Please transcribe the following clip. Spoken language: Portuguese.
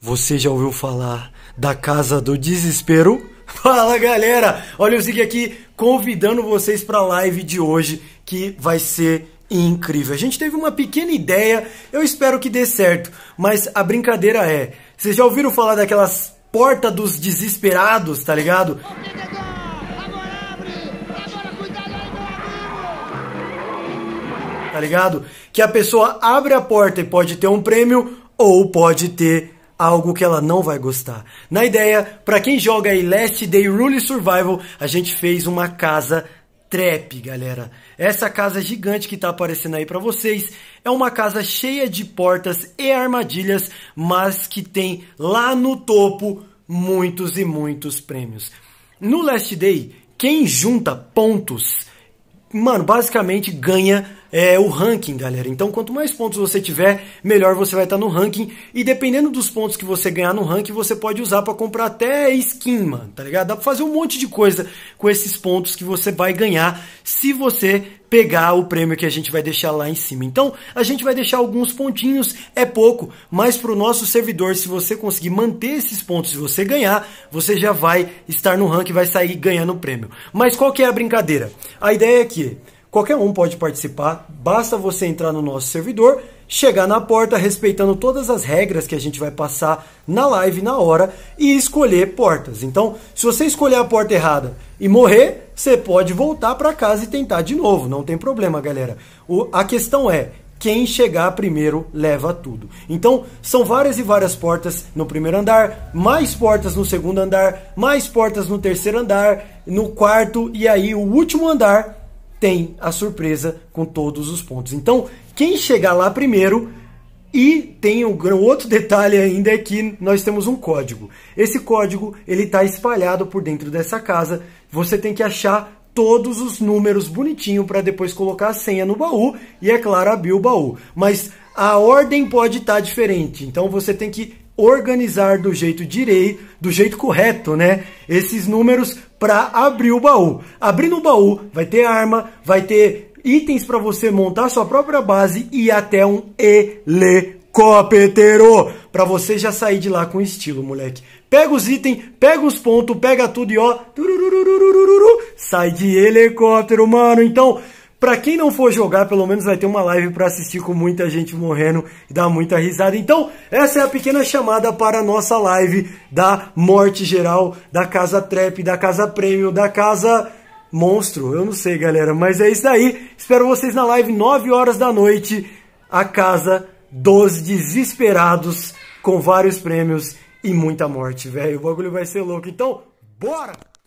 Você já ouviu falar da Casa do Desespero? Fala galera! Olha eu Zig aqui convidando vocês para a live de hoje que vai ser incrível. A gente teve uma pequena ideia, eu espero que dê certo, mas a brincadeira é: vocês já ouviram falar daquelas porta dos desesperados, tá ligado? Tá ligado? Que a pessoa abre a porta e pode ter um prêmio ou pode ter algo que ela não vai gostar. Na ideia, para quem joga aí Last Day Rule Survival, a gente fez uma casa trap, galera. Essa casa gigante que tá aparecendo aí para vocês é uma casa cheia de portas e armadilhas, mas que tem lá no topo muitos e muitos prêmios. No Last Day, quem junta pontos, mano, basicamente ganha é, o ranking, galera. Então, quanto mais pontos você tiver, melhor você vai estar tá no ranking. E dependendo dos pontos que você ganhar no ranking, você pode usar para comprar até skin, mano, tá ligado? Dá para fazer um monte de coisa com esses pontos que você vai ganhar se você pegar o prêmio que a gente vai deixar lá em cima. Então, a gente vai deixar alguns pontinhos, é pouco, mas para o nosso servidor, se você conseguir manter esses pontos e você ganhar, você já vai estar no ranking, vai sair ganhando o prêmio. Mas qual que é a brincadeira? A ideia é que Qualquer um pode participar, basta você entrar no nosso servidor, chegar na porta respeitando todas as regras que a gente vai passar na live na hora e escolher portas. Então, se você escolher a porta errada e morrer, você pode voltar para casa e tentar de novo, não tem problema, galera. O, a questão é quem chegar primeiro leva tudo. Então, são várias e várias portas no primeiro andar, mais portas no segundo andar, mais portas no terceiro andar, no quarto e aí o último andar tem a surpresa com todos os pontos. Então, quem chegar lá primeiro e tem um, um outro detalhe ainda é que nós temos um código. Esse código ele está espalhado por dentro dessa casa. Você tem que achar todos os números bonitinho para depois colocar a senha no baú e é claro abrir o baú. Mas a ordem pode estar tá diferente. Então você tem que organizar do jeito direi, do jeito correto, né? Esses números para abrir o baú. Abrindo o baú, vai ter arma, vai ter itens para você montar sua própria base e até um helicóptero para você já sair de lá com estilo, moleque. Pega os itens, pega os pontos, pega tudo e ó, sai de helicóptero, mano. Então, para quem não for jogar, pelo menos vai ter uma live para assistir com muita gente morrendo e dar muita risada. Então, essa é a pequena chamada para a nossa live da morte geral, da casa trap, da casa premium, da casa monstro. Eu não sei, galera, mas é isso aí. Espero vocês na live 9 horas da noite, a casa dos desesperados com vários prêmios e muita morte, velho. O bagulho vai ser louco. Então, bora!